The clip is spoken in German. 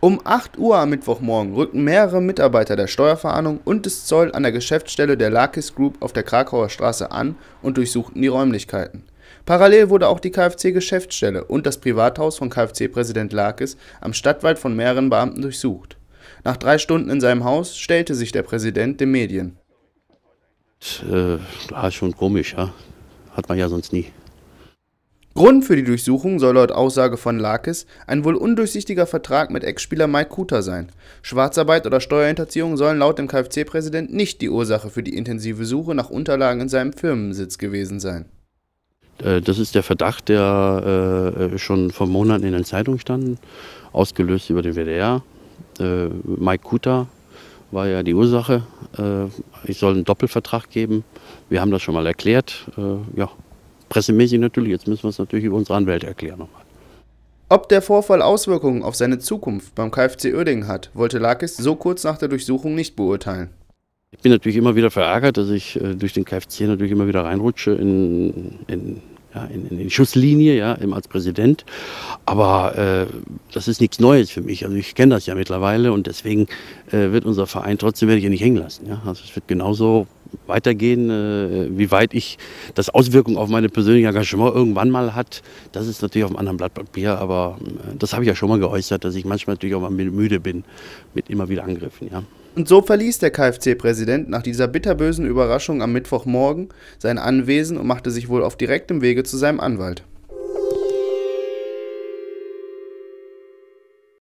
Um 8 Uhr am Mittwochmorgen rückten mehrere Mitarbeiter der Steuerverhandlung und des Zoll an der Geschäftsstelle der Larkis Group auf der Krakauer Straße an und durchsuchten die Räumlichkeiten. Parallel wurde auch die kfz geschäftsstelle und das Privathaus von kfz präsident Larkis am Stadtwald von mehreren Beamten durchsucht. Nach drei Stunden in seinem Haus stellte sich der Präsident den Medien. Das Äh, ah, schon komisch, ja? hat man ja sonst nie. Grund für die Durchsuchung soll laut Aussage von Lakis ein wohl undurchsichtiger Vertrag mit Ex-Spieler Mike Kuter sein. Schwarzarbeit oder Steuerhinterziehung sollen laut dem kfz präsident nicht die Ursache für die intensive Suche nach Unterlagen in seinem Firmensitz gewesen sein. Äh, das ist der Verdacht, der äh, äh, schon vor Monaten in den Zeitungen stand, ausgelöst über den WDR. Mike Kuter war ja die Ursache. Ich soll einen Doppelvertrag geben. Wir haben das schon mal erklärt. Ja, pressemäßig natürlich, jetzt müssen wir es natürlich über unsere Anwälte erklären nochmal. Ob der Vorfall Auswirkungen auf seine Zukunft beim KfC Uerdingen hat, wollte Lakis so kurz nach der Durchsuchung nicht beurteilen. Ich bin natürlich immer wieder verärgert, dass ich äh, durch den KfC natürlich immer wieder reinrutsche in, in ja, in, in, in, Schusslinie, ja, als Präsident. Aber äh, das ist nichts Neues für mich. Also ich kenne das ja mittlerweile und deswegen äh, wird unser Verein trotzdem werde ich ja nicht hängen lassen. Ja? Also es wird genauso weitergehen, äh, wie weit ich das Auswirkungen auf meine persönliche Engagement irgendwann mal hat, das ist natürlich auf einem anderen Blatt Papier, aber äh, das habe ich ja schon mal geäußert, dass ich manchmal natürlich auch mal müde bin mit immer wieder Angriffen, ja. Und so verließ der KfC-Präsident nach dieser bitterbösen Überraschung am Mittwochmorgen sein Anwesen und machte sich wohl auf direktem Wege zu seinem Anwalt.